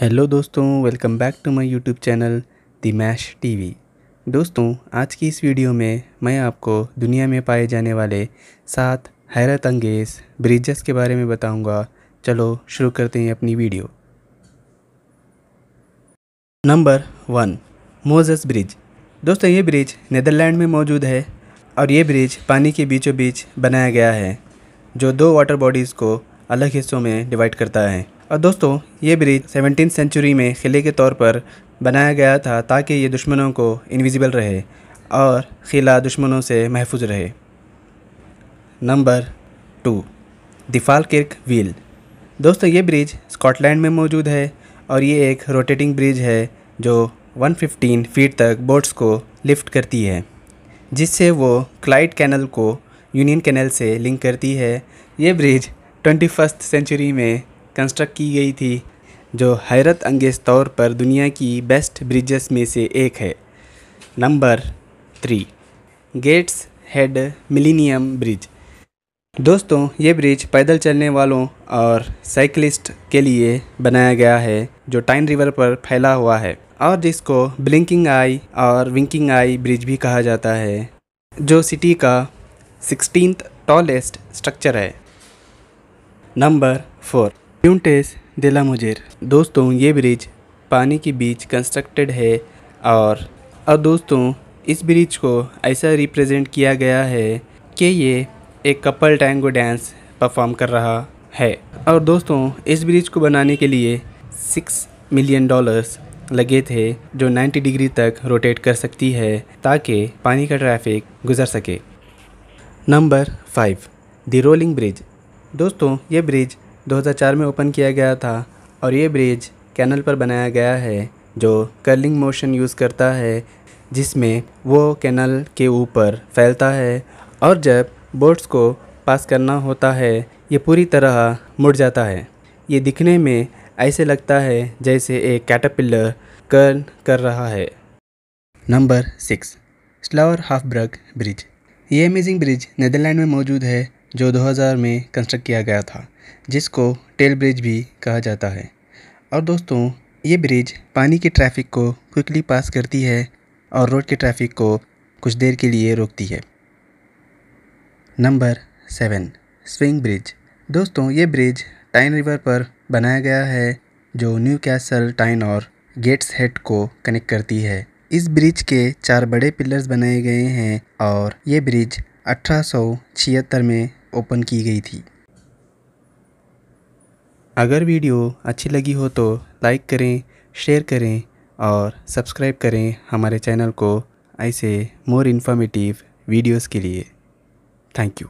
hello दोस्तों welcome back to my YouTube channel the mash TV दोस्तों आज की इस वीडियो में मैं आपको दुनिया में पाए जाने वाले सात हैरत अंगेज़ ब्रिजेस के बारे में बताऊंगा चलो शुरू करते हैं अपनी video number one Moses bridge दोस्तों ये ब्रिज नदरलैंड में मौजूद है और ये ब्रिज पानी के बीचों बीच बनाया गया है जो दो वाटर बॉडीज़ को अलग हिस्सों में डिवाइड करता है और दोस्तों ये ब्रिज सेवनटीन सेंचुरी में किले के तौर पर बनाया गया था ताकि ये दुश्मनों को इनविजिबल रहे और किला दुश्मनों से महफूज रहे number two the Falkirk wheel दोस्तों ये ब्रिज स्कॉटलैंड में मौजूद है और ये एक रोटेटिंग ब्रिज है जो 115 फीट तक बोट्स को लिफ्ट करती है जिससे वो क्लाइड कैनल को यूनियन कैनल से लिंक करती है ये ब्रिज ट्वेंटी सेंचुरी में कंस्ट्रक्ट की गई थी जो हैरत अंगेज़ तौर पर दुनिया की बेस्ट ब्रिजेस में से एक है number three Gateshead millennium bridge दोस्तों ये ब्रिज पैदल चलने वालों और साइकिलिस्ट के लिए बनाया गया है जो टाइन रिवर पर फैला हुआ है और जिसको ब्लिंकिंग आई और विंकिंग आई ब्रिज भी कहा जाता है जो सिटी का सिक्सटीन टॉलेस्ट स्ट्रक्चर है number four Puente de la Mujer दोस्तों ये ब्रिज पानी के बीच कंस्ट्रक्टेड है और अब दोस्तों इस ब्रिज को ऐसा रिप्रेजेंट किया गया है कि ये एक कपल टैंगो डांस परफॉर्म कर रहा है और दोस्तों इस ब्रिज को बनाने के लिए सिक्स मिलियन डॉलर्स लगे थे जो 90 डिग्री तक रोटेट कर सकती है ताकि पानी का ट्रैफिक गुजर सके number five the rolling bridge दोस्तों ये ब्रिज 2004 में ओपन किया गया था और ये ब्रिज कैनल पर बनाया गया है जो कर्लिंग मोशन यूज़ करता है जिसमें वो कैनल के ऊपर फैलता है और जब बोट्स को पास करना होता है ये पूरी तरह मुड़ जाता है ये दिखने में ऐसे लगता है जैसे एक कैटरपिलर कर्न कर रहा है number six Slauerhoffbrug bridge ये अमेजिंग ब्रिज नदरलैंड में मौजूद है जो 2000 में कंस्ट्रक्ट किया गया था जिसको टेल ब्रिज भी कहा जाता है और दोस्तों ये ब्रिज पानी की ट्रैफिक को क्विकली पास करती है और रोड के ट्रैफिक को कुछ देर के लिए रोकती है नंबर सेवन स्विंग ब्रिज दोस्तों ये ब्रिज टाइन रिवर पर बनाया गया है जो न्यू कैसल टाइन और गेट्स हेड को कनेक्ट करती है इस ब्रिज के चार बड़े पिलर्स बनाए गए हैं और ये ब्रिज अठारह में ओपन की गई थी अगर वीडियो अच्छी लगी हो तो लाइक करें शेयर करें और सब्सक्राइब करें हमारे चैनल को ऐसे मोर इन्फॉर्मेटिव वीडियोस के लिए थैंक यू